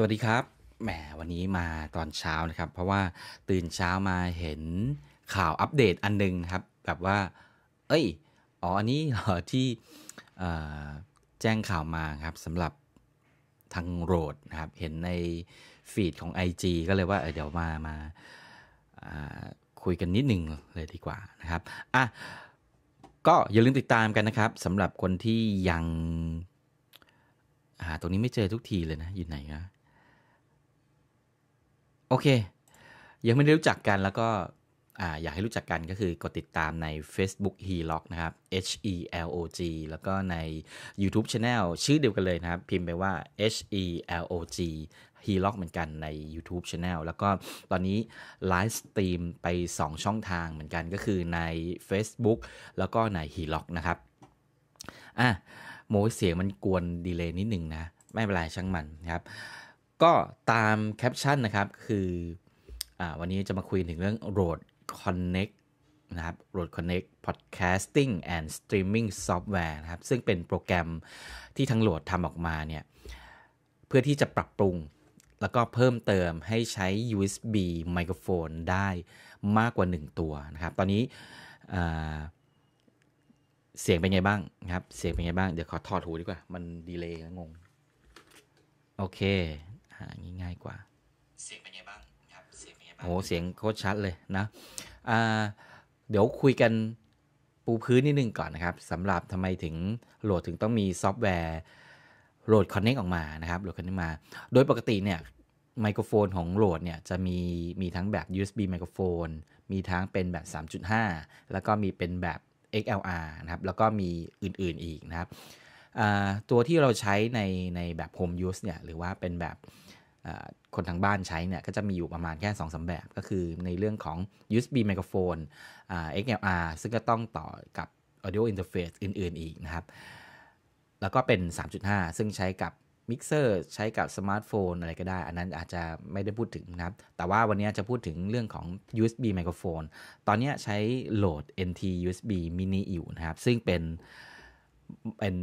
สวัสดีครับแหมวันนี้มาตอนเช้านะครับ เพราะว่าตื่นเช้ามาเห็นข่าวอัปเดตอันนึงครับ แบบว่า เอ้ยอ๋ออันนี้เหรอที่แจ้งข่าวมาครับสำหรับทางโรดนะครับ เห็นในฟีดของ IG ก็เลยว่าเเดี๋ยวมามาคุยกันนิดหนึ่งเลยดีกว่านะครับอ่ะก็อย่าลืมติดตามกันนะครับสำหรับคนที่ยังหาตรงนี้ไม่เจอทุกทีเลยนะอยู่ไหนนะโอเค ยังไม่ได้รู้จักกันแล้วก็อยากให้รู้จักกันก็คือกดติดตามใน Facebook h e l o g นะครับ H E L O G แล้วก็ใน YouTube Channel ชื่อเดียวกันเลยนะครับ พิมพ์ไปว่า H E L O G ฮีล็อกเหมือนกันใน YouTube Channel แล้วก็ตอนนี้ไลฟ์สตรีมไป 2 ช่องทางเหมือนกันก็คือใน Facebook แล้วก็ในฮีล็อกนะครับอ่ะโมเสียงมันกวนดีเลย์นิดหนึ่งนะ ไม่เป็นไรช่างมันนะครับก็ตามแคปชั่นนะครับ คืออวันนี้จะมาคุยถึงเรื่อง Road Connect นะครับ Road Connect Podcasting and Streaming Software นะครับซึ่งเป็นโปรแกรมที่ทางโหลดทำออกมาเนี่ยเพื่อที่จะปรับปรุง แล้วก็เพิ่มเติมให้ใช้ USB ไมโครโฟนได้มากกว่า 1 ตัวนะครับ ตอนนี้เสียงเป็นไงบ้างครับ เสียงเป็นไงบ้าง เดี๋ยวขอถอดหูดีกว่า มันดีเลย์งง โอเคง่ายกว่า เสียงเป็นไงบ้างครับเสียงเป็นไงบ้างโอ้เสียงโคตรชัดเลยนะอ่าเดี๋ยวคุยกันปูพื้นนิดนึงก่อนนะครับสำหรับทำไมถึงโหลดถึงต้องมีซอฟต์แวร์โหลดคอนเน็กออกมานะครับโหลดคอนเน็กมา โดยปกติเนี่ย ไมโครโฟนของโหลดเนี่ยจะมีมีทั้งแบบ USB ไมโครโฟนมีทั้งเป็นแบบ 3.5 แล้วก็มีเป็นแบบ XLR นะครับแล้วก็มีอื่นๆอีกนะครับตัวที่เราใช้ในในแบบ Home Use เนี่ยหรือว่าเป็นแบบคนทางบ้านใช้เนี่ยก็จะมีอยู่ประมาณแค่2อสแบบก็คือในเรื่องของ USB ไมโครโฟน XLR ซึ่งก็ต้องต่อกับ audio interface อื่นๆอีกนะครับ แล้วก็เป็น 3.5 ซึ่งใช้กับมิกเซอร์ใช้กับสมาร์ทโฟนอะไรก็ได้อันนั้นอาจจะไม่ได้พูดถึงนะครับ แต่ว่าวันนี้จะพูดถึงเรื่องของ USB ไมโครโฟนตอนนี้ใช้โหลด NT USB mini อยู่นะครับซึ่งเป็น เป็น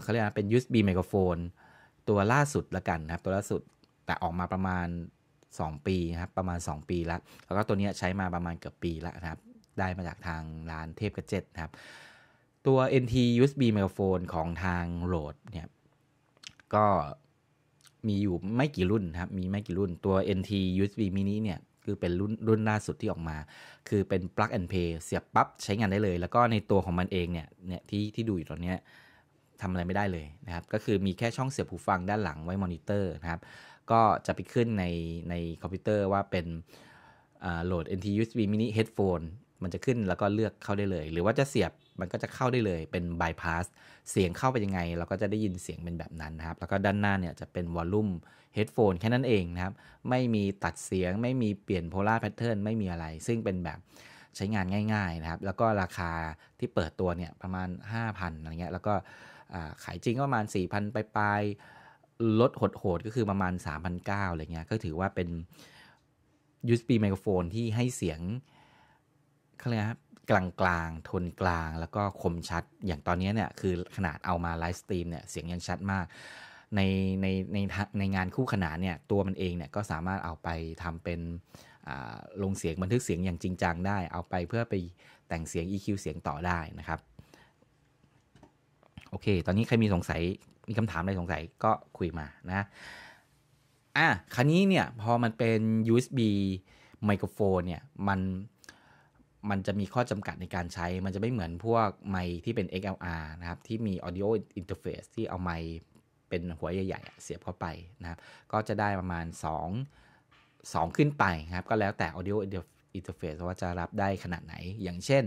เขาเรียกว่าเป็น USB ไมโครโฟนตัวล่าสุดละกันนะครับตัวล่าสุดแต่ออกมาประมาณ 2 ปีนะครับประมาณ 2 ปีละแล้วก็ตัวนี้ใช้มาประมาณเกือบปีละนะครับได้มาจากทางร้านเทพกระเจ็ดนะครับตัว NT USB microphone ของทางโรดเนี่ยก็มีอยู่ไม่กี่รุ่นครับมีไม่กี่รุ่น ตัว NT USB mini เนี่ยคือเป็นรุ่นรุ่นล่าสุดที่ออกมา คือเป็น plug and play เสียบปับ๊บใช้งานได้เลย แล้วก็ในตัวของมันเองเนี่ยเนี่ยที่ที่ดูอยู่ตอนนี้ทำอะไรไม่ได้เลยนะครับ ก็คือมีแค่ช่องเสียบหูฟังด้านหลังไว้มอนิเตอร์นะครับ ก็จะไปขึ้นในในคอมพิวเตอร์ว่าเป็นโหลด NT USB mini headphone มันจะขึ้นแล้วก็เลือกเข้าได้เลย หรือว่าจะเสียบมันก็จะเข้าได้เลยเป็น bypass เสียงเข้าไปยังไงเราก็จะได้ยินเสียงเป็นแบบนั้นนะครับ แล้วก็ด้านหน้าเนี่ยจะเป็นวอลลุ่มเฮดโฟนแค่นั้นเองนะครับ ไม่มีตัดเสียงไม่มีเปลี่ยนโพลาร์แพทเทิร์นไม่มีอะไร ซึ่งเป็นแบบใช้งานง่ายๆนะครับ แล้วก็ราคาที่เปิดตัวเนี่ยประมาณ 5,000อะไรเงี้ยแล้วก็ขายจริงก็ประมาณ 4 0 0พไปปลายลดหดโหดก็คือประมาณ 3,900อะไรเงี้ยก็ถือว่าเป็น USB ไมโครโฟนที่ให้เสียงเขาเรียกนลางกลาง ทนกลางแล้วก็คมชัด อย่างตอนนี้เนี่ย คือขนาดเอามาไลฟ์สตรีมเนี่ย เสียงยังชัดมาก ในในในในงานคู่ขนานเนี่ย ตัวมันเองเนี่ย ก็สามารถเอาไปทำเป็นลงเสียงบันทึกเสียงอย่างจริงจังได้ เอาไปเพื่อไปแต่งเสียง EQ เสียงต่อได้นะครับโอเค ตอนนี้ใครมีสงสัย มีคำถามอะไรสงสัยก็คุยมานะ อ่ะคันนี้เนี่ย พอมันเป็น USB ไมโครโฟนเนี่ยมัน มันจะมีข้อจำกัดในการใช้ มันจะไม่เหมือนพวกไมที่เป็น XLR นะครับที่มี audio interface ที่เอาไมเป็นหัวใหญ่ๆเสียบเข้าไปนะครับ ก็จะได้ประมาณ2 2ขึ้นไปครับ ก็แล้วแต่ audio interface ว่าจะรับได้ขนาดไหน อย่างเช่น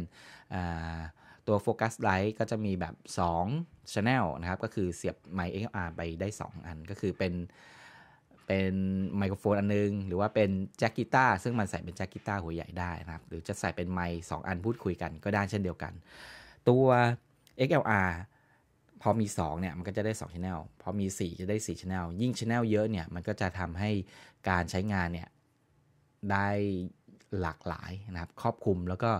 ตัวโฟกัสไลท์ก็จะมีแบบ 2 Channel นะครับ ก็คือเสียบไมค์ XLR ไปได้ 2 อันก็คือเป็นเป็นไมโครโฟนอันนึง หรือว่าเป็นแจ็คกีตาร์ซึ่งมันใส่เป็นแจ็คกีตาร์หัวใหญ่ได้นะครับ หรือจะใส่เป็นไมค์สอันพูดคุยกันก็ได้เช่นเดียวกัน ตัว XLR พอมี 2 เนี่ย มันก็จะได้ 2 Channel พอมี 4 จะได้ 4 Channel ยิ่ง Channel เยอะเนี่ย มันก็จะทำให้การใช้งานเนี่ยได้หลากหลายนะครับครอบคลุมแล้วก็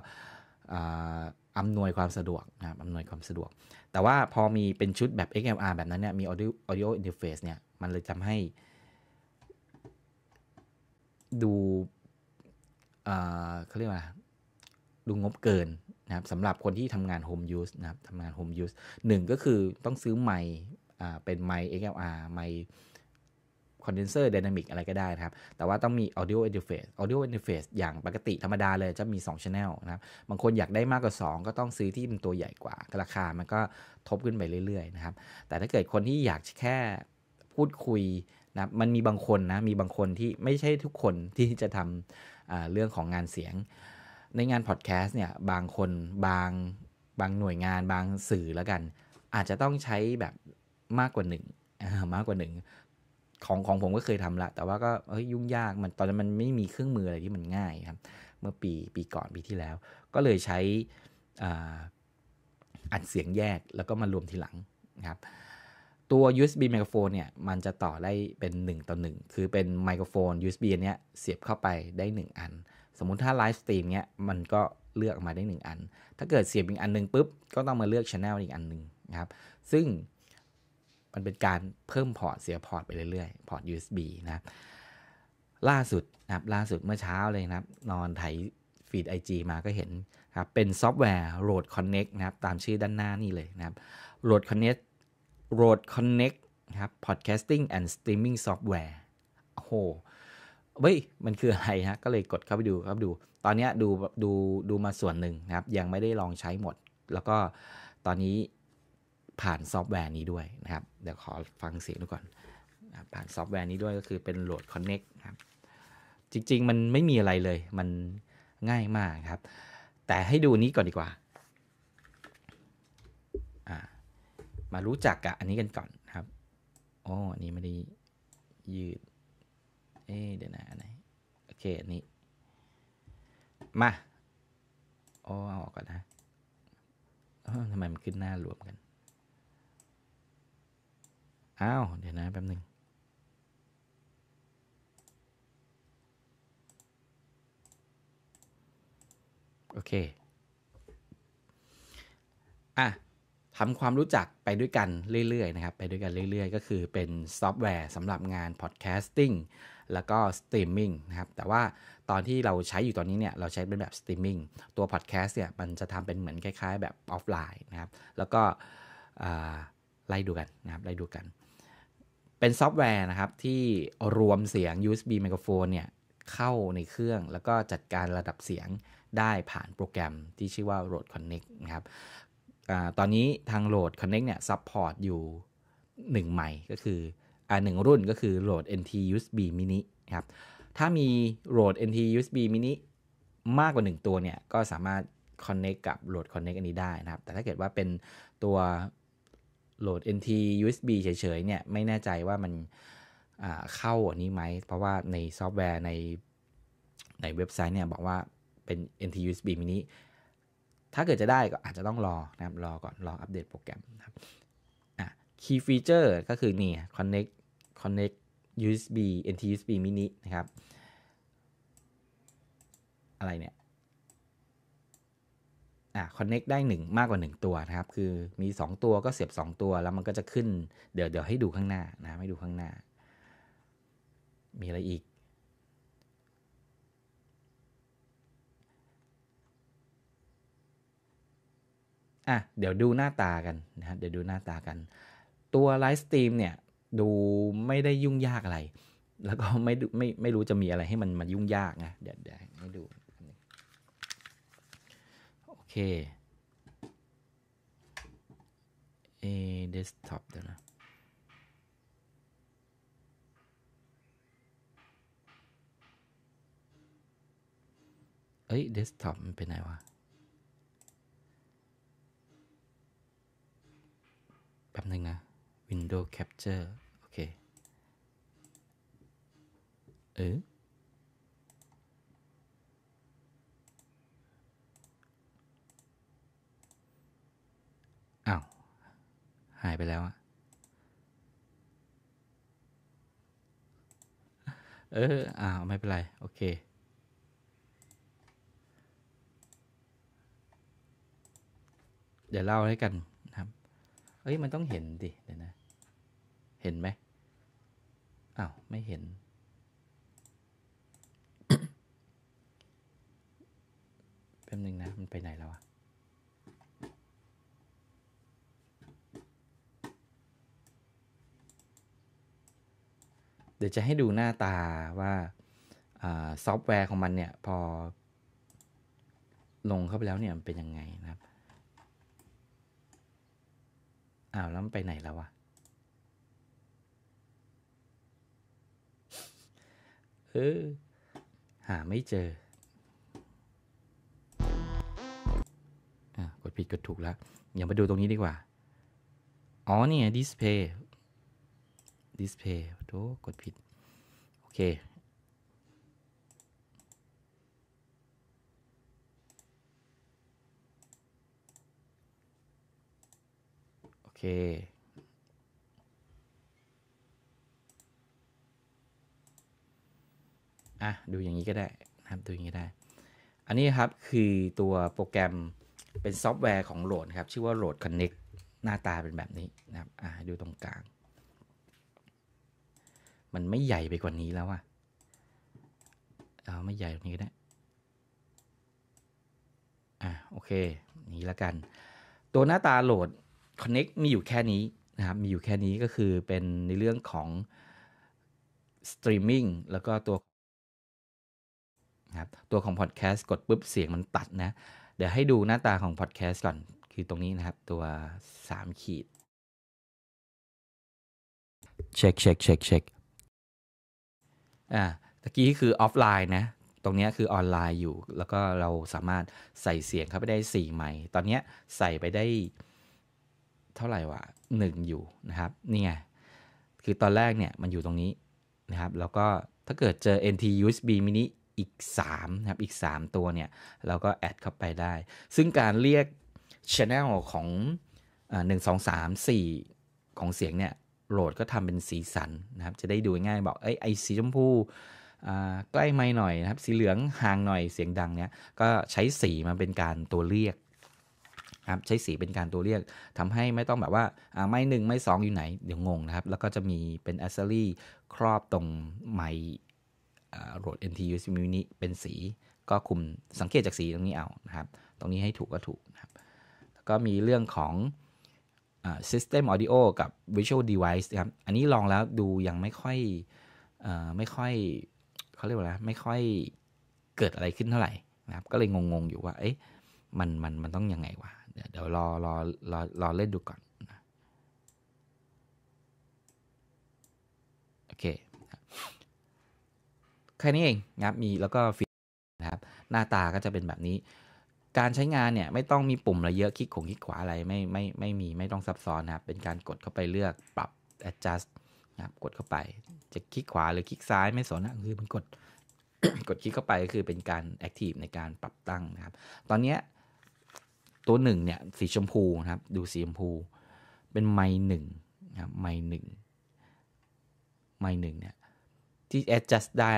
อำนวยความสะดวกนะอำนวยความสะดวก แต่ว่าพอมีเป็นชุดแบบ XLR แบบนั้นเนี่ย มี audio audio interface เนี่ย มันเลยทำให้ ดูเขาเรียกว่าดูงบเกิน นะครับสำหรับคนที่ทำงาน home use นะครับทำงาน home use หนึ่งก็คือต้องซื้อไมค์เป็นไมค์ XLR ไมค์คอนเดนเซอร์ไดนามิกอะไรก็ได้นะครับ แต่ว่าต้องมี a u d i โอ n t e เ f a c e เ u d อ o ด n t e อ f a เ e อย่างปกติธรรมดาเลยจะมี 2 c h ช n n e l นะครับ บางคนอยากได้มากกว่า 2 ก็ต้องซื้อที่เป็นตัวใหญ่กว่า ราคามันก็ทบขึ้นไปเรื่อย ๆ นะครับ แต่ถ้าเกิดคนที่อยากแค่พูดคุยนะ มันมีบางคนนะ มีบางคนที่ไม่ใช่ทุกคนที่จะทำเรื่องของงานเสียง ในงานพอดแคสต์เนี่ย บางคน บางบางหน่วยงาน บางสื่อแล้วกัน อาจจะต้องใช้แบบมากกว่าหนึ่งมากกว่าหนึ่งของของผมก็เคยทำละ แต่ว่าก็เฮ้ยยุ่งยากมันตอนนั้นมันไม่มีเครื่องมืออะไรที่มันง่ายครับ เมื่อปีปีก่อนปีที่แล้ว ก็เลยใช้อัดเสียงแยกแล้วก็มารวมทีหลังครับ ตัว USB ไมโครโฟนเนี่ย มันจะต่อได้เป็น 1 ต่อ 1 คือเป็นไมโครโฟน USB เนี้ยเสียบเข้าไปได้ 1 อัน สมมุติถ้าไลฟ์สตรีมเนี้ยมันก็เลือกออกมาได้ 1 อัน ถ้าเกิดเสียบอีกอันนึงปุ๊บก็ต้องมาเลือกช anel อีกอันนึงนะครับซึ่งมันเป็นการเพิ่มพอร์ตเสียพอร์ตไปเรื่อยๆ พอร์ต USB นะครับล่าสุดนะครับล่าสุดเมื่อเช้าเลยนะครับ นอนไถฟีด IG มาก็เห็นครับ เป็นซอฟต์แวร์ Road Connect นะครับ ตามชื่อด้านหน้านี่เลยนะครับ Road Connect Road Connect ครับ Podcasting and Streaming Software โอ้โหเฮ้ยมันคืออะไรฮะก็เลยกดเข้าไปดูครับดู ตอนนี้ดูดูดูมาส่วนหนึ่งนะครับ ยังไม่ได้ลองใช้หมด แล้วก็ตอนนี้ผ่านซอฟต์แวร์นี้ด้วยนะครับ เดี๋ยวขอฟังเสียงดูก่อน ผ่านซอฟต์แวร์นี้ด้วยก็คือเป็นโหลด Connect ครับ จริงๆ มันไม่มีอะไรเลย มันง่ายมากครับ แต่ให้ดูนี้ก่อนดีกว่า มารู้จักกับอันนี้กันก่อนครับ อ๋อันนี้ไม่ได้ยืดเอ๊เดี๋ยวนะอันไหน โอเค อันนี้ มาอ๋อเอาออกก่อนนะทำไมมันขึ้นหน้ารวมกันอ้าวเดี๋ยวนะ แป๊บหนึ่งโอเคอ่ะทำความรู้จักไปด้วยกันเรื่อยๆนะครับไปด้วยกันเรื่อยๆ ก็คือเป็นซอฟต์แวร์สำหรับงานพอดแคสติ้งแล้วก็สตรีมมิ่งนะครับแต่ว่าตอนที่เราใช้อยู่ตอนนี้เนี่ย เราใช้เป็นแบบสตรีมมิ่งตัวพอดแคสต์เนี่ยมันจะทำเป็นเหมือนคล้าย ๆ แบบออฟไลน์นะครับแล้วก็ไล่ดูกันนะครับไล่ดูกันเป็นซอฟต์แวร์นะครับ ที่รวมเสียง USB ไมโครโฟนเนี่ยเข้าในเครื่องแล้วก็จัดการระดับเสียงได้ผ่านโปรแกรมที่ชื่อว่า Rode Connect นะครับอตอนนี้ทาง Rode Connect เนี่ยซัพพอร์ตอยู่1ใหม่ก็คืออ่าหนึ่งรุ่นก็คือ Rode NT USB Mini ครับ ถ้ามี Rode NT USB Mini มากกว่า 1 ตัวเนี่ย ก็สามารถ Connect กับ Rode Connect อันนี้ได้นะครับ แต่ถ้าเกิดว่าเป็นตัวโหลด NT USB เฉยๆ เนี่ย ไม่แน่ใจว่ามันเข้าอันนี้ไหม เพราะว่าในซอฟต์แวร์ใน ในเว็บไซต์เนี่ย บอกว่าเป็น NT USB mini ถ้าเกิดจะได้ก็อาจจะต้องรอนะครับ รอก่อน รออัปเดตโปรแกรมนะครับอ่ะ key feature ก็คือนี่ connect connect USB NT USB mini นะครับ อะไรเนี่ย่าคอนเน็กได้1มากกว่า 1 ตัวนะครับ คือมี 2 ตัวก็เสียบ2 ตัวแล้วมันก็จะขึ้นเดี๋ยวเดี๋ยวให้ดูข้างหน้านะให้ดูข้างหน้า มีอะไรอีก อ่ะ เดี๋ยวดูหน้าตากันนะเดี๋ยวดูหน้าตากัน ตัวไลฟ์สตรีมเนี่ย ดูไม่ได้ยุ่งยากอะไร แล้วก็ไม่ไม่ไม่รู้จะมีอะไรให้มันมันยุ่งยากนะเดี๋ยวเดี๋ยวให้ดูเอเดสก์ท็อปเดี๋ยวนะ เอ้ยเดสก์ท็อปมันเป็นไงวะแป๊บนึงนะ Windows Capture โอเคเอออ้าว หายไปแล้วอะเอออ้าว ไม่เป็นไร โอเค เดี๋ยวเล่าให้กันนะครับเอ้ยมันต้องเห็นดิ เดี๋ยวนะ เห็นไหมอ้าว ไม่เห็น แป๊บนึงนะ มันไปไหนแล้วอะเดี๋ยวจะให้ดูหน้าตาว่าซอฟต์แวร์ของมันเนี่ย พอ ลงเข้าไปแล้วเนี่ย มันเป็นยังไงนะครับ อ้าว แล้วมันไปไหนแล้ววะเออหาไม่เจออกดผิดกดถูกแล้วอย่ามาดูตรงนี้ดีกว่า อ๋อเนี่ย ดิสเพย์ display โถกดผิด โอเค โอเค อ่ะ ดูอย่างนี้ก็ได้นะครับ ดูอย่างนี้ได้ อันนี้ครับคือตัวโปรแกรมเป็นซอฟต์แวร์ของโหลดครับ ชื่อว่าโหลด Connect หน้าตาเป็นแบบนี้นะครับ อ่ะ ดูตรงกลางมันไม่ใหญ่ไปกว่านี้แล้วอะเอาไม่ใหญ่ตรงนี้ก็ได้ อ่ะโอเค นี้ละกัน ตัวหน้าตาโหลด Connect มีอยู่แค่นี้นะครับ มีอยู่แค่นี้ก็คือเป็นในเรื่องของสตรีมมิ่งแล้วก็ตัวนะครับตัวของพอดแคสต์กดปุ๊บเสียงมันตัดนะ เดี๋ยวให้ดูหน้าตาของพอดแคสต์ก่อนคือตรงนี้นะครับตัว 3 ขีดเช็คเช็คเช็คเช็ค่าตะกี้คือออฟไลน์นะ ตรงนี้คือออนไลน์อยู่ แล้วก็เราสามารถใส่เสียงเข้าไปได้4ไมค์ ตอนนี้ใส่ไปได้เท่าไหร่วะหนึ่งอยู่นะครับ นี่ไง คือตอนแรกเนี่ยมันอยู่ตรงนี้นะครับ แล้วก็ถ้าเกิดเจอ NT USB mini อีก3นะครับ อีก3 ตัวเนี่ยเราก็แอดเข้าไปได้ ซึ่งการเรียก Channel ของ1 2 3 4 ของเสียงเนี่ยโหลดก็ทำเป็นสีสันนะครับจะได้ดูง่ายบอกเอ้ยไอสีชมพูใกล้ไม่หน่อยนะครับ สีเหลืองห่างหน่อยเสียงดังเนี้ยก็ใช้สีมาเป็นการตัวเรียกครับใช้สีเป็นการตัวเรียก ทำให้ไม่ต้องแบบว่าไม่หนึ่งไม่สองอยู่ไหน เดี๋ยวงงนะครับแล้วก็จะมีเป็นแอสเซอรี่ครอบตรงไมโหลด NTU s m i n i เป็นสีก็คุมสังเกตจากสีตรงนี้เอานะครับตรงนี้ให้ถูกก็ถูกนะครับแล้วก็มีเรื่องของ System Audio กับ Visual Device ครับ อันนี้ลองแล้วดูยังไม่ค่อยอไม่ค่อยเขาเรียกว่าอะไรไม่ค่อยเกิดอะไรขึ้นเท่าไหร่นะครับ ก็เลย งง ๆ อยู่ว่าเอ๊ะมัน มัน มัน ต้อง ยังไงวะเดี๋ยวรอรอรอรอเล่นดูก่อนโอเคแค่นี้เองนะครับมี แล้วก็ฟินะครับ หน้าตาก็จะเป็นแบบนี้การใช้งานเนี่ย ไม่ต้องมีปุ่มอะไรเยอะคลิกขงคลิกขวาอะไรไม่ไม่ไม่มี ไม่ต้องซับซ้อนนะครับเป็นการกดเข้าไปเลือกปรับ adjust นะครับกดเข้าไปจะคลิกขวาหรือคลิกซ้ายไม่สนนะคือมันกด กดคลิกเข้าไปก็คือเป็นการ active ในการปรับตั้งนะครับ ตอนนี้ตัวหนึ่งเนี่ยสีชมพูนะครับดูสีชมพูเป็นไม่หนึ่งนะครับไม่หนึ่งไม่หนึ่งเนี่ยที่ adjust ได้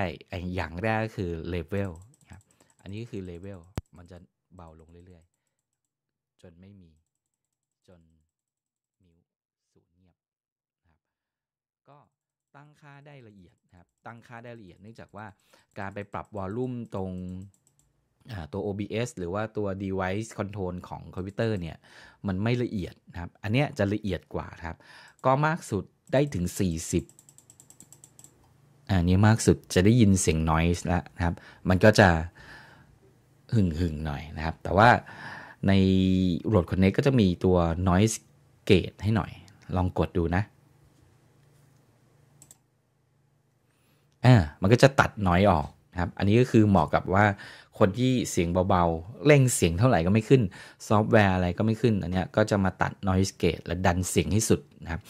อย่างแรกก็คือ level นะครับอันนี้ก็คือ level มันจะเบาลงเรื่อยๆ จนไม่มี จนมิวศูนย์เงียบนะครับ ก็ตั้งค่าได้ละเอียดนะครับ ตั้งค่าได้ละเอียดเนื่องจากว่าการไปปรับวอลลุ่มตรงตัว OBS หรือว่าตัว device control ของคอมพิวเตอร์เนี่ย มันไม่ละเอียดนะครับ อันเนี้ยจะละเอียดกว่าครับ ก็มากสุดได้ถึง 40อันนี้มากสุดจะได้ยินเสียง noise แล้วนะครับ มันก็จะหึ่งหึ่งหน่อยนะครับ แต่ว่าใน Road Connect ก็จะมีตัว noise gate ให้หน่อย ลองกดดูนะ อ่า มันก็จะตัดน้อยออกนะครับ อันนี้ก็คือเหมาะกับว่าคนที่เสียงเบาๆ เร่งเสียงเท่าไหร่ก็ไม่ขึ้น ซอฟต์แวร์อะไรก็ไม่ขึ้นอันนี้ก็จะมาตัด noise gate และดันเสียงให้สุดนะครับ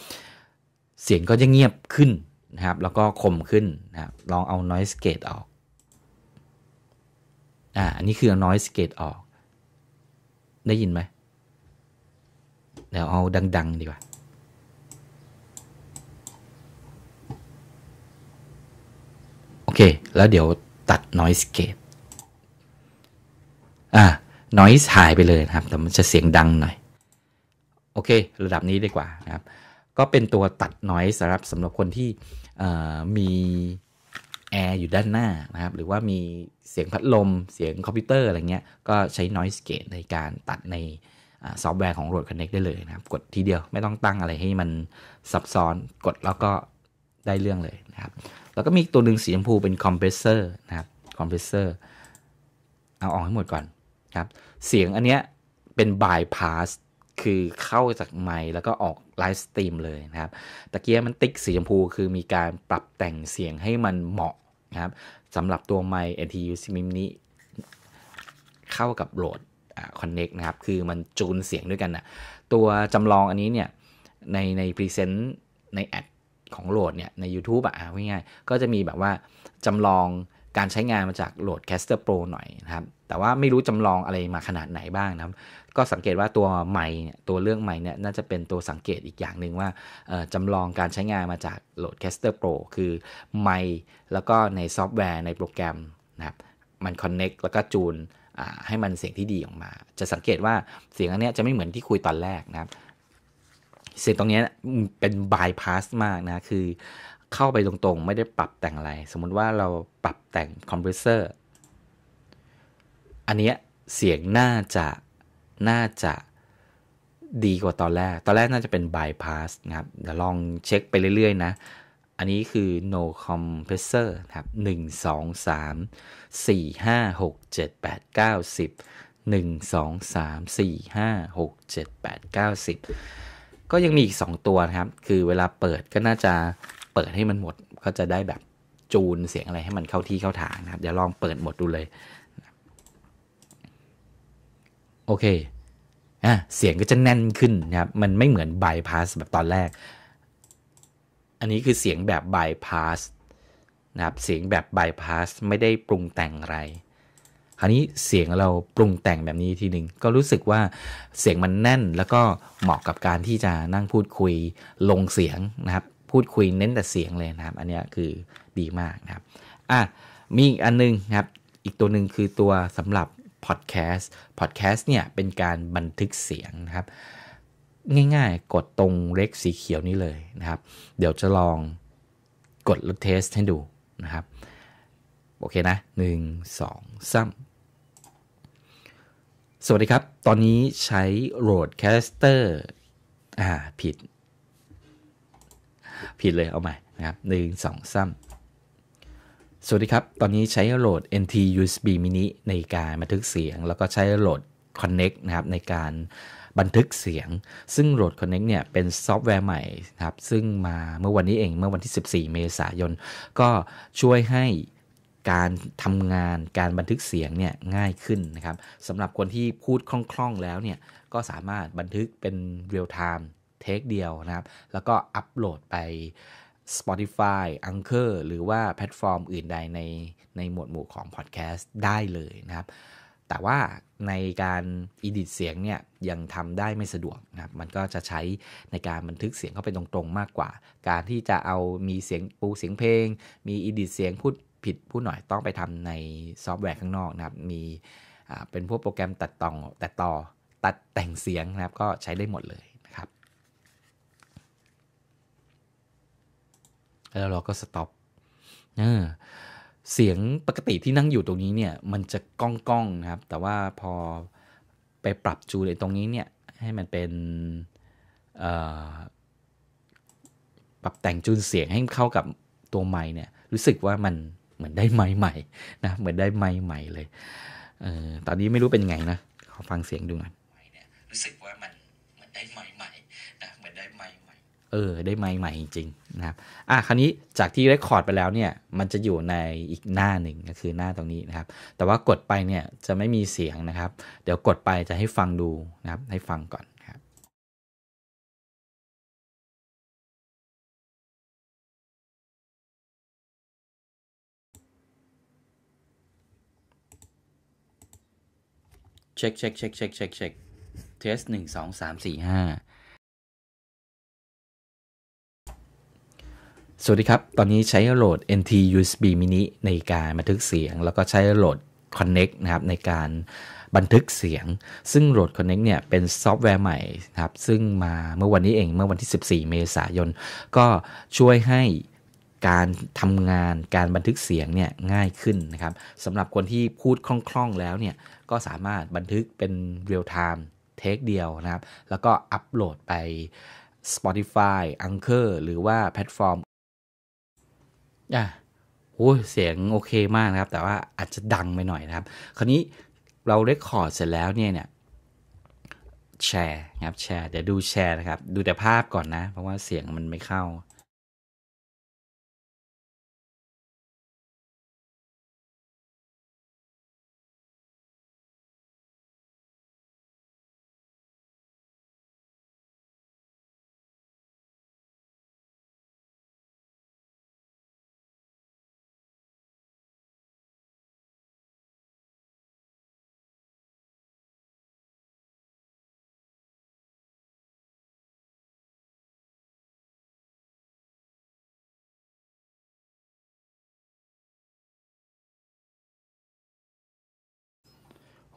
เสียงก็จะเงียบขึ้นนะครับ แล้วก็คมขึ้นนะครับ ลองเอา noise gate ออกอ่าอันนี้คือา noise gate ออก ได้ยินไหมเดี๋ยวเอาดังๆดีกว่า โอเค แล้วเดี๋ยวตัด noise gate อ่า noise หายไปเลยนะครับ แต่มันจะเสียงดังหน่อย โอเค ระดับนี้ดีกว่านะครับ ก็เป็นตัวตัด noise สำหรับสำหรับคนที่มีแอร์ อยู่ด้านหน้านะครับ หรือว่ามีเสียงพัดลมเสียงคอมพิวเตอร์อะไรเงี้ย ก็ใช้ noise gate ในการตัดในซอฟต์แวร์ของ r o d Connect ได้เลยนะครับ กดทีเดียวไม่ต้องตั้งอะไรให้มันซับซ้อนกดแล้วก็ได้เรื่องเลยนะครับ แล้วก็มีตัวหนึ่งสีชมพูเป็นคอมเพรสเซอร์นะครับคอมเพรสเซอร์เอาออกให้หมดก่อนครับ เสียงอันเนี้ย เป็น bypass คือเข้าจากไมค์แล้วก็ออกไลฟ์สตรีมเลยนะครับ ตะเกียมันติ๊กสีชมพูคือมีการปรับแต่งเสียงให้มันเหมาะนะครับสำหรับตัวไมค์ NTU Mini เข้ากับโหลดคอนเน็กนะครับคือมันจูนเสียงด้วยกันนะตัวจำลองอันนี้เนี่ยในในพรีเซนต์ในแอดของโหลดเนี่ย ใน YouTube อ่ะง่ายๆก็จะมีแบบว่าจำลองการใช้งานมาจากโหลด Caster Pro หน่อยนะครับแต่ว่าไม่รู้จำลองอะไรมาขนาดไหนบ้างนะครับ ก็สังเกตว่าตัวใหม่ตัวเรื่องใหม่เนี่ยน่าจะเป็นตัวสังเกตอีกอย่างหนึ่งว่าจำลองการใช้งานมาจาก Loadcaster Pro คือไมแล้วก็ในซอฟต์แวร์ในโปรแกรมนะครับมัน Connect แล้วก็จูนให้มันเสียงที่ดีออกมา จะสังเกตว่าเสียงอันนี้จะไม่เหมือนที่คุยตอนแรกนะครับ เสียงตรงนี้เป็นบายพาสมากนะคือเข้าไปตรงๆ ไม่ได้ปรับแต่งอะไรสมมุติว่าเราปรับแต่งคอมเพรสเซอร์อันเนี้ยเสียงน่าจะน่าจะดีกว่าตอนแรก ตอนแรกน่าจะเป็น bypass นะครับ เดี๋ยวลองเช็คไปเรื่อย ๆ นะ อันนี้คือ no compressor ครับ1 2 3 4 5 6 7 8 9 10 1 2 3 4 5 6 7 8 9 10 ก็ยังมีอีก 2 ตัวนะครับ คือเวลาเปิดก็น่าจะเปิดให้มันหมดก็จะได้แบบจูนเสียงอะไรให้มันเข้าที่เข้าทางนะครับ เดี๋ยวลองเปิดหมดดูเลยโอเค อ่ะ เสียงก็จะแน่นขึ้นนะครับ มันไม่เหมือนบายพาสแบบตอนแรก อันนี้คือเสียงแบบบายพาสนะครับ เสียงแบบบายพาสไม่ได้ปรุงแต่งอะไร คราวนี้เสียงเราปรุงแต่งแบบนี้ทีหนึ่ง ก็รู้สึกว่าเสียงมันแน่นแล้วก็เหมาะกับการที่จะนั่งพูดคุยลงเสียง นะครับ พูดคุยเน้นแต่เสียงเลยนะครับ อันนี้คือดีมากนะครับ อ่ะ มีอีกอันนึงนะครับ อีกตัวหนึ่งคือตัวสำหรับพอดแคสต์พอดแคสต์เนี่ยเป็นการบันทึกเสียงนะครับ ง่ายๆกดตรงเล็กสีเขียวนี้เลยนะครับ เดี๋ยวจะลองกดลดเทสให้ดูนะครับโอเคนะ 1 2 3สวัสดีครับ ตอนนี้ใช้ r o แ d c a s t e r อ่าผิด ผิดเลยเอาใหม่นะครับ1 2 3สวัสดีครับ ตอนนี้ใช้โหลด NT USB mini ในการบันทึกเสียง แล้วก็ใช้โหลด Connect นะครับในการบันทึกเสียง ซึ่งโหลด Connect เนี่ยเป็นซอฟต์แวร์ใหม่นะครับ ซึ่งมาเมื่อวันนี้เองเมื่อวันที่ 14 เมษายน ก็ช่วยให้การทำงานการบันทึกเสียงเนี่ยง่ายขึ้นนะครับสำหรับคนที่พูดคล่อง ๆ แล้วเนี่ย ก็สามารถบันทึกเป็นเรียลไทม์เทคเดียวนะครับ แล้วก็อัปโหลดไป Spotify a n c h o r หรือว่าแพลตฟอร์มอื่นใดในในหมวดหมู่ของพอดแคสต์ได้เลยนะครับ แต่ว่าในการอิดิทเสียงเนี่ย ยังทำได้ไม่สะดวกนะครับ มันก็จะใช้ในการบันทึกเสียงเข้าไปตรงๆมากกว่า การที่จะเอามีเสียงปูเสียงเพลง มีอิดิทเสียงพูดผิดพูดหน่อยต้องไปทำในซอฟต์แวร์ข้างนอกนะครับ มีเป็นพวกโปรแกรมตัดต่อ ตัดต่อตัดแต่งเสียงนะครับก็ใช้ได้หมดเลยแล้วเราก็สต็อปเสียงปกติที่นั่งอยู่ตรงนี้เนี่ยมันจะก้องก้องนะครับ แต่ว่าพอไปปรับจูในตรงนี้เนี่ย ให้มันเป็นปรับแต่งจูนเสียงให้เข้ากับตัวไม้เนี่ยรู้สึกว่ามันเหมือนได้ไม้ใหม่นะเหมือนได้ไม้ใหม่เลยเออตอนนี้ไม่รู้เป็นไงนะขอฟังเสียงดูหน่อยรู้สึกว่ามันเออ ได้ไม่ใหม่จริงนะครับ อ่ะคราวนี้จากที่เรคคอร์ดไปแล้วเนี่ยมันจะอยู่ในอีกหน้าหนึ่งก็คือหน้าตรงนี้นะครับ แต่ว่ากดไปเนี่ยจะไม่มีเสียงนะครับ เดี๋ยวกดไปจะให้ฟังดูนะครับ ให้ฟังก่อนครับเช็คเช็คเช็คเช็คเช็คเช็คเทสหนึ่งสองสามสี่ห้าสวัสดีครับ ตอนนี้ใช้โหลด NT USB mini ในการบันทึกเสียง แล้วก็ใช้โหลด Connect นะครับในการบันทึกเสียง ซึ่งโหลด Connect เนี่ยเป็นซอฟต์แวร์ใหม่ครับ ซึ่งมาเมื่อวันนี้เองเมื่อวันที่ 14 เมษายน ก็ช่วยให้การทำงานการบันทึกเสียงเนี่ยง่ายขึ้นนะครับสำหรับคนที่พูดคล่อง ๆ แล้วเนี่ย ก็สามารถบันทึกเป็นเรียลไทม์เทคเดียวนะครับ แล้วก็อัปโหลดไป Spotify Anchor หรือว่าแพลตฟอร์มอ่ะโอ้เสียงโอเคมากนะครับ แต่ว่าอาจจะดังไปหน่อยนะครับ คราวนี้เราเรคคอร์ดเสร็จแล้วเนี่ยเนี่ย แชร์ครับ แชร์เดี๋ยวดูแชร์นะครับ ดูแต่ภาพก่อนนะ เพราะว่าเสียงมันไม่เข้า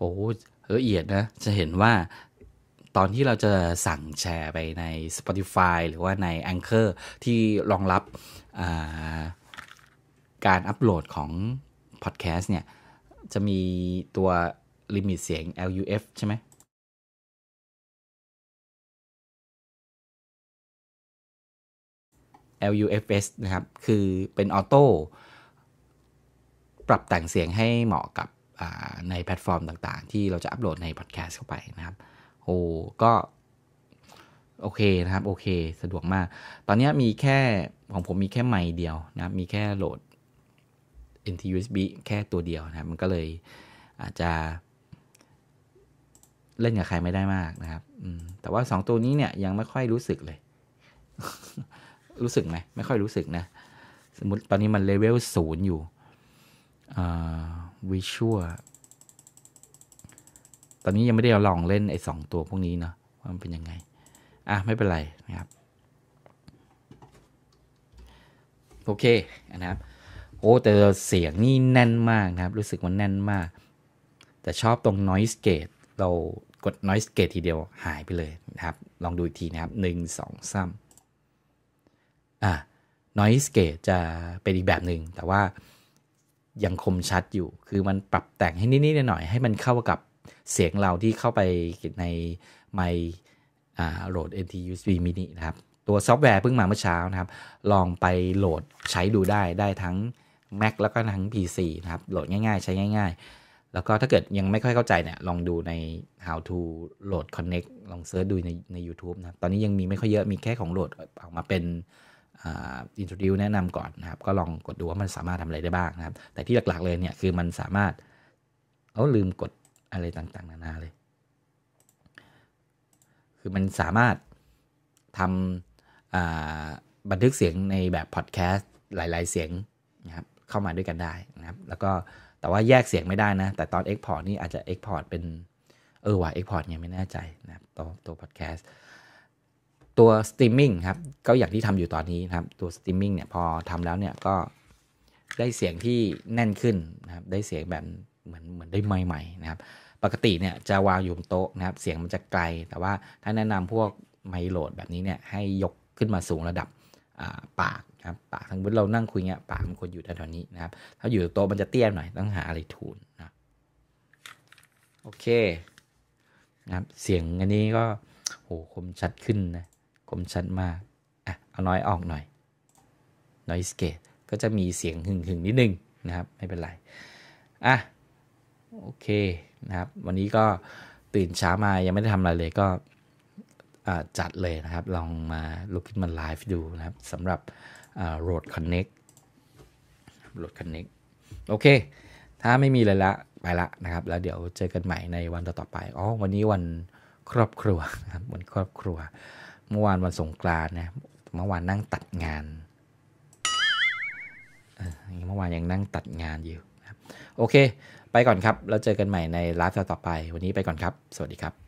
โอ้ละเอียดนะ จะเห็นว่าตอนที่เราจะสั่งแชร์ไปใน Spotify หรือว่าใน Anchor ที่รองรับการอัปโหลดของพอดแคสต์เนี่ย จะมีตัวลิมิตเสียง LUF ใช่ไหมเ LUFS นะครับ คือเป็นออโต้ปรับแต่งเสียงให้เหมาะกับในแพลตฟอร์มต่าง ๆ ที่เราจะอัปโหลดในพอดแคสต์เข้าไปนะครับ โอ้ ก็ โอเคนะครับ โอเค สะดวกมาก ตอนนี้มีแค่ของผมมีแค่ไมค์เดียว นะมีแค่โหลด NT USB แค่ตัวเดียวนะครับ มันก็เลยอาจจะ เล่นกับ ใครไม่ได้มากนะครับ แต่ว่า 2 ตัวนี้เนี่ยยังไม่ค่อยรู้สึกเลย รู้สึกไหม ไม่ค่อยรู้สึกนะสมมติตอนนี้มันเลเวลศูนย์อยู่วิชวลตอนนี้ยังไม่ได้ลองเล่นไอ้สองตัวพวกนี้เนาะว่ามันเป็นยังไง อ่ะ ไม่เป็นไรนะครับ โอเคนะครับโอ้แต่เสียงนี่แน่นมากนะครับ รู้สึกว่าแน่นมาก แต่ชอบตรง noise gate เรากด noise gate ทีเดียวหายไปเลยนะครับ ลองดูอีกทีนะครับ 1 2 3อ่ะ noise gate จะเป็นอีกแบบหนึ่งแต่ว่ายังคมชัดอยู่ คือมันปรับแต่งให้นิดๆหน่อยๆให้มันเข้ากับเสียงเราที่เข้าไปในไมโหลด NT USB mini นะครับ ตัวซอฟต์แวร์เพิ่งมาเมื่อเช้านะครับ ลองไปโหลดใช้ดูได้ ได้ทั้ง Mac แล้วก็ทั้ง PC นะครับ โหลดง่ายๆ ใช้ง่ายๆ แล้วก็ถ้าเกิดยังไม่ค่อยเข้าใจเนี่ย ลองดูใน how to โหลด connect ลองเซิร์ชดูในใน u t u b e นะ ตอนนี้ยังมีไม่ค่อยเยอะ มีแค่ของโหลดออกมาเป็นอินโทรดิวแนะนำก่อนนะครับ ก็ลองกดดูว่ามันสามารถทำอะไรได้บ้างนะครับ แต่ที่หลักๆเลยเนี่ยคือมันสามารถเอาลืมกดอะไรต่างๆนานาเลย คือมันสามารถทำบันทึกเสียงในแบบพอดแคสต์หลายๆ เสียงนะครับเข้ามาด้วยกันได้นะครับ แล้วก็แต่ว่าแยกเสียงไม่ได้นะ แต่ตอน Export นี่อาจจะ Export เป็นเออว่า Export ยังไม่แน่ใจนะครับตัวตัวพอดแคสต์ตัวสตรีมมิ่งครับก็อย่างที่ทำอยู่ตอนนี้นะครับตัวสตรีมมิ่งเนี่ยพอทำแล้วเนี่ยก็ได้เสียงที่แน่นขึ้นนะครับได้เสียง แบบ เหมือน เหมือน ได้ไม้ใหม่นะครับ ปกติเนี่ยจะวางอยู่บนโต๊ะนะครับ เสียงมันจะไกล แต่ว่าถ้าแนะนำพวกไมโลดแบบนี้เนี่ยให้ยกขึ้นมาสูงระดับปากนะครับ ปากทั้งบนเรานั่งคุยเงี้ยปากมันควรอยู่แถวๆนี้นะครับถ้าอยู่โต๊ะมันจะเตี้ยหน่อยต้องหาอะไรทูนนะโอเคนะครับเสียงอันนี้ก็โหคมชัดขึ้นนะมชัดมากอ่ะเอาน้อยออกหน่อย noise gate ก็จะมีเสียงหึ่งหึงนิดนึงนะครับ ไม่เป็นไร อ่ะ โอเคนะครับ วันนี้ก็ตื่นเช้ามา ยังไม่ได้ทำอะไรเลยก็จัดเลยนะครับ ลองมาลุกขึ้นมาไลฟ์ดูนะครับ สำหรับ Road Connect Road Connect โอเค ถ้าไม่มีอะไรละ ไปละนะครับ แล้วเดี๋ยวเจอกันใหม่ในวันต่อๆไป อ๋อ วันนี้วันครอบครัวนะครับ วันครอบครัวเมื่อวานวันสงกรานนะ เมื่อวานนั่งตัดงานเมื่อวานยังนั่งตัดงานอยู่ โอเค ไปก่อนครับ แล้วเจอกันใหม่ในไลฟ์ต่อไป วันนี้ไปก่อนครับ สวัสดีครับ